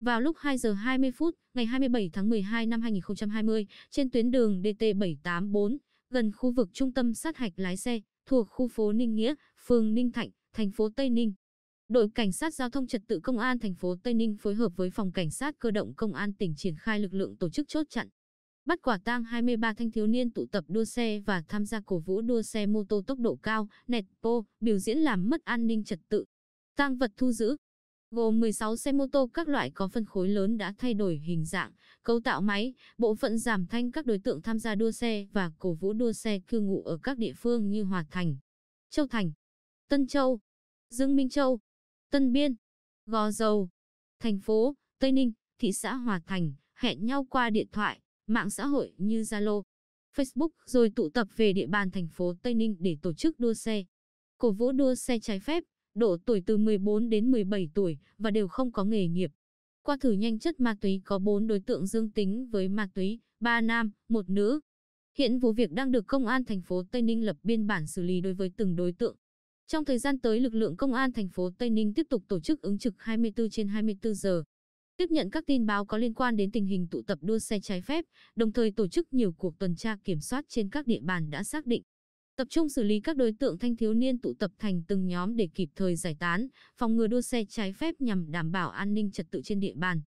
Vào lúc 2 giờ 20 phút ngày 27 tháng 12 năm 2020, trên tuyến đường DT784, gần khu vực trung tâm sát hạch lái xe, thuộc khu phố Ninh Nghĩa, phường Ninh Thạnh, thành phố Tây Ninh. Đội cảnh sát giao thông trật tự công an thành phố Tây Ninh phối hợp với phòng cảnh sát cơ động công an tỉnh triển khai lực lượng tổ chức chốt chặn. Bắt quả tang 23 thanh thiếu niên tụ tập đua xe và tham gia cổ vũ đua xe mô tô tốc độ cao, nẹt pô, biểu diễn làm mất an ninh trật tự. Tang vật thu giữ gồm 16 xe mô tô các loại có phân khối lớn đã thay đổi hình dạng, cấu tạo máy, bộ phận giảm thanh các đối tượng tham gia đua xe và cổ vũ đua xe cư ngụ ở các địa phương như Hòa Thành, Châu Thành, Tân Châu, Dương Minh Châu, Tân Biên, Gò Dầu, thành phố, Tây Ninh, thị xã Hòa Thành, hẹn nhau qua điện thoại, mạng xã hội như Zalo, Facebook rồi tụ tập về địa bàn thành phố Tây Ninh để tổ chức đua xe. Cổ vũ đua xe trái phép, độ tuổi từ 14 đến 17 tuổi và đều không có nghề nghiệp. Qua thử nhanh chất ma túy có 4 đối tượng dương tính với ma túy, 3 nam, 1 nữ. Hiện vụ việc đang được Công an thành phố Tây Ninh lập biên bản xử lý đối với từng đối tượng. Trong thời gian tới, lực lượng Công an thành phố Tây Ninh tiếp tục tổ chức ứng trực 24 trên 24 giờ, tiếp nhận các tin báo có liên quan đến tình hình tụ tập đua xe trái phép, đồng thời tổ chức nhiều cuộc tuần tra kiểm soát trên các địa bàn đã xác định tập trung xử lý các đối tượng thanh thiếu niên tụ tập thành từng nhóm để kịp thời giải tán, phòng ngừa đua xe trái phép nhằm đảm bảo an ninh trật tự trên địa bàn.